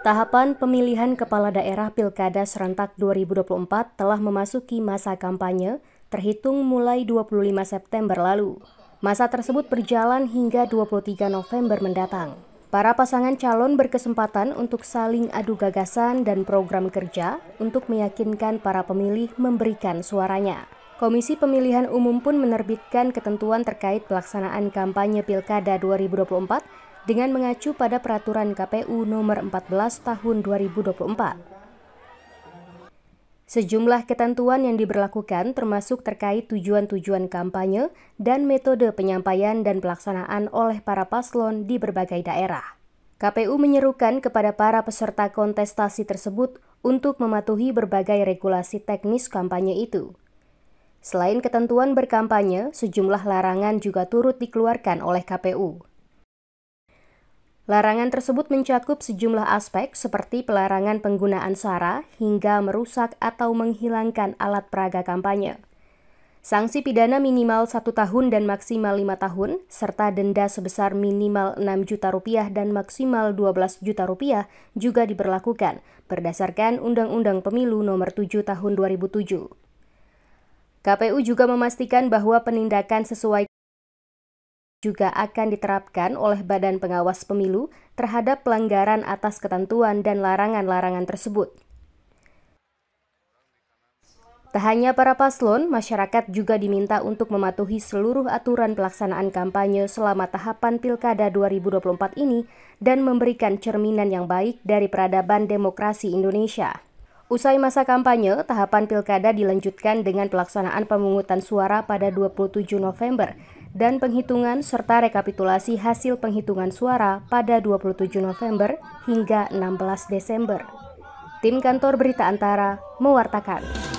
Tahapan pemilihan kepala daerah Pilkada serentak 2024 telah memasuki masa kampanye terhitung mulai 25 September lalu. Masa tersebut berjalan hingga 23 November mendatang. Para pasangan calon berkesempatan untuk saling adu gagasan dan program kerja untuk meyakinkan para pemilih memberikan suaranya. Komisi Pemilihan Umum pun menerbitkan ketentuan terkait pelaksanaan kampanye Pilkada 2024 dengan mengacu pada peraturan KPU nomor 14 tahun 2024. Sejumlah ketentuan yang diberlakukan termasuk terkait tujuan-tujuan kampanye dan metode penyampaian dan pelaksanaan oleh para paslon di berbagai daerah. KPU menyerukan kepada para peserta kontestasi tersebut untuk mematuhi berbagai regulasi teknis kampanye itu. Selain ketentuan berkampanye, sejumlah larangan juga turut dikeluarkan oleh KPU. Larangan tersebut mencakup sejumlah aspek seperti pelarangan penggunaan sara hingga merusak atau menghilangkan alat peraga kampanye. Sanksi pidana minimal satu tahun dan maksimal lima tahun, serta denda sebesar minimal enam juta rupiah dan maksimal dua belas juta rupiah juga diberlakukan berdasarkan Undang-Undang Pemilu Nomor 7 Tahun 2007. KPU juga memastikan bahwa penindakan sesuai juga akan diterapkan oleh Badan Pengawas Pemilu terhadap pelanggaran atas ketentuan dan larangan-larangan tersebut. Tak hanya para paslon, masyarakat juga diminta untuk mematuhi seluruh aturan pelaksanaan kampanye selama tahapan Pilkada 2024 ini dan memberikan cerminan yang baik dari peradaban demokrasi Indonesia. Usai masa kampanye, tahapan pilkada dilanjutkan dengan pelaksanaan pemungutan suara pada 27 November dan penghitungan serta rekapitulasi hasil penghitungan suara pada 27 November hingga 16 Desember. Tim kantor Berita Antara mewartakan.